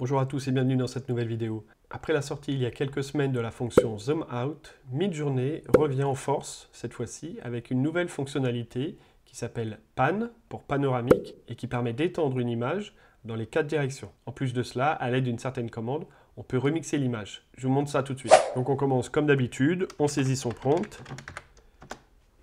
Bonjour à tous et bienvenue dans cette nouvelle vidéo. Après la sortie il y a quelques semaines de la fonction Zoom Out, Midjourney revient en force, cette fois-ci, avec une nouvelle fonctionnalité qui s'appelle Pan, pour panoramique, et qui permet d'étendre une image dans les quatre directions. En plus de cela, à l'aide d'une certaine commande, on peut remixer l'image. Je vous montre ça tout de suite. Donc on commence comme d'habitude, on saisit son prompt,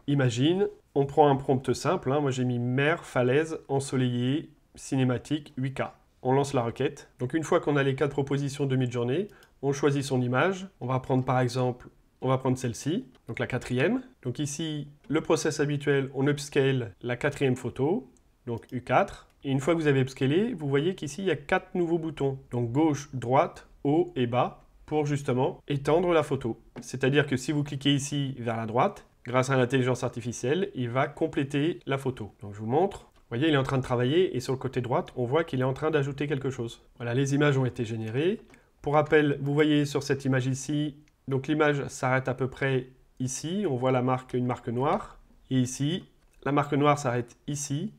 imagine, on prend un prompt simple, hein. moi j'ai mis mer, falaise, ensoleillé, cinématique, 8K on lance la requête. Donc une fois qu'on a les quatre propositions de mid-journée, on choisit son image. On va prendre par exemple, on va prendre celle-ci, donc la quatrième. Donc ici, le process habituel, on upscale la quatrième photo, donc U4. Et une fois que vous avez upscalé, vous voyez qu'ici, il y a quatre nouveaux boutons. Donc gauche, droite, haut et bas pour justement étendre la photo. C'est-à-dire que si vous cliquez ici vers la droite, grâce à l'intelligence artificielle, il va compléter la photo. Donc je vous montre. Vous voyez, il est en train de travailler et sur le côté droite, on voit qu'il est en train d'ajouter quelque chose. Voilà, les images ont été générées. Pour rappel, vous voyez sur cette image ici, donc l'image s'arrête à peu près ici. On voit la marque, une marque noire. Et ici, la marque noire s'arrête ici,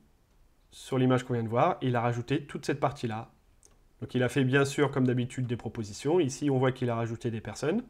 sur l'image qu'on vient de voir. il a rajouté toute cette partie-là. Donc il a fait bien sûr, comme d'habitude, des propositions. Ici, on voit qu'il a rajouté des personnes.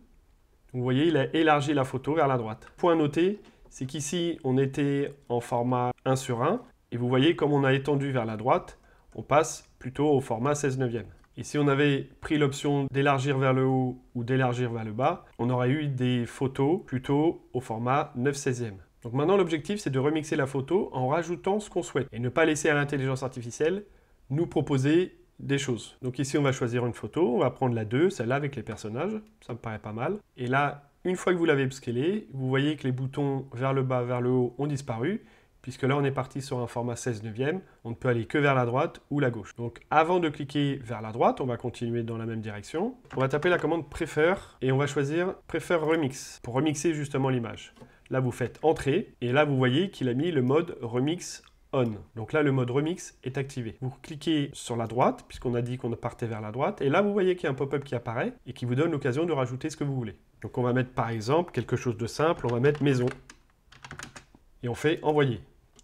vous voyez, il a élargi la photo vers la droite. Point noté, c'est qu'ici, on était en format 1 sur 1 et vous voyez, comme on a étendu vers la droite, on passe plutôt au format 16 9e. Et si on avait pris l'option d'élargir vers le haut ou d'élargir vers le bas, on aurait eu des photos plutôt au format 9 16e. Donc maintenant, l'objectif, c'est de remixer la photo en rajoutant ce qu'on souhaite et ne pas laisser à l'intelligence artificielle nous proposer des choses. Donc ici, on va choisir une photo, on va prendre la 2, celle-là avec les personnages, ça me paraît pas mal. Et là, une fois que vous l'avez upscalé, vous voyez que les boutons vers le bas, vers le haut ont disparu puisque là on est parti sur un format 16 neuvième, on ne peut aller que vers la droite ou la gauche. Donc avant de cliquer vers la droite, on va continuer dans la même direction. On va taper la commande Prefer et on va choisir Prefer Remix pour remixer justement l'image. Là vous faites Entrée et là vous voyez qu'il a mis le mode Remix On. Donc là le mode Remix est activé. Vous cliquez sur la droite puisqu'on a dit qu'on partait vers la droite et là vous voyez qu'il y a un pop-up qui apparaît et qui vous donne l'occasion de rajouter ce que vous voulez. Donc on va mettre par exemple quelque chose de simple, on va mettre maison et on fait envoyer.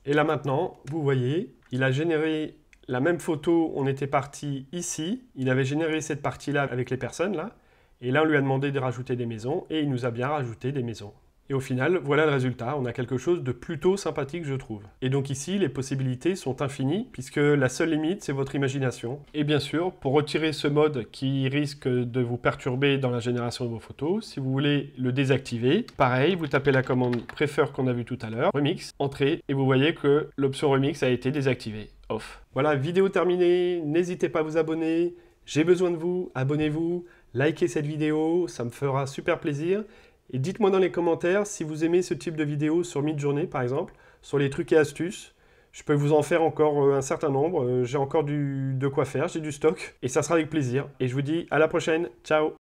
Et là maintenant, vous voyez, il a généré la même photo, on était parti ici, il avait généré cette partie-là avec les personnes là, et là on lui a demandé de rajouter des maisons, et il nous a bien rajouté des maisons. Et au final, voilà le résultat, on a quelque chose de plutôt sympathique je trouve. Et donc ici, les possibilités sont infinies, puisque la seule limite, c'est votre imagination. Et bien sûr, pour retirer ce mode qui risque de vous perturber dans la génération de vos photos, si vous voulez le désactiver, pareil, vous tapez la commande préfère qu'on a vu tout à l'heure, remix, entrée, et vous voyez que l'option remix a été désactivée, off. Voilà, vidéo terminée, n'hésitez pas à vous abonner, j'ai besoin de vous, abonnez-vous, likez cette vidéo, ça me fera super plaisir. Et dites-moi dans les commentaires si vous aimez ce type de vidéo sur mid-journée, par exemple, sur les trucs et astuces. Je peux vous en faire encore euh, un certain nombre, euh, j'ai encore du, de quoi faire, j'ai du stock, et ça sera avec plaisir. Et je vous dis à la prochaine, ciao